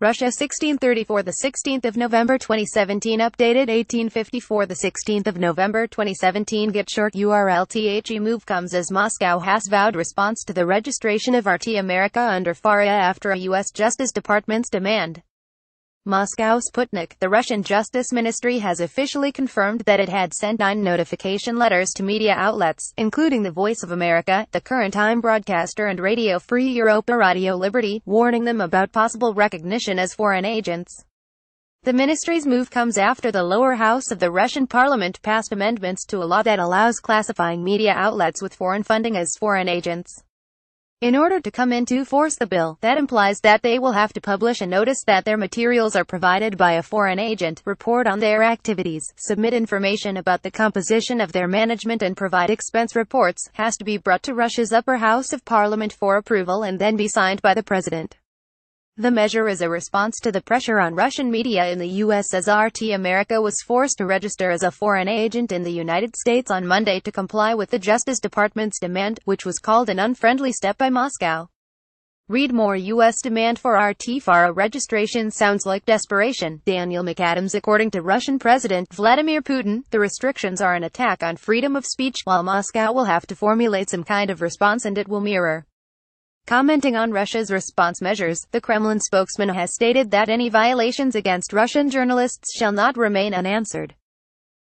Russia 1634 the 16th of November 2017 updated 1854 the 16th of November 2017 get short URL THE move comes as Moscow has vowed response to the registration of RT America under FARA after a US Justice Department's demand Moscow Sputnik, the Russian Justice Ministry has officially confirmed that it had sent nine notification letters to media outlets, including the Voice of America, the current time broadcaster and Radio Free Europa Radio Liberty, warning them about possible recognition as foreign agents. The ministry's move comes after the lower house of the Russian parliament passed amendments to a law that allows classifying media outlets with foreign funding as foreign agents. In order to come into force the bill, that implies that they will have to publish a notice that their materials are provided by a foreign agent, report on their activities, submit information about the composition of their management and provide expense reports, has to be brought to Russia's upper house of parliament for approval and then be signed by the president. The measure is a response to the pressure on Russian media in the U.S. as RT America was forced to register as a foreign agent in the United States on Monday to comply with the Justice Department's demand, which was called an unfriendly step by Moscow. Read more U.S. demand for RT FARA registration sounds like desperation, Daniel McAdams According to Russian President Vladimir Putin, the restrictions are an attack on freedom of speech, while Moscow will have to formulate some kind of response and it will mirror Commenting on Russia's response measures, the Kremlin spokesman has stated that any violations against Russian journalists shall not remain unanswered.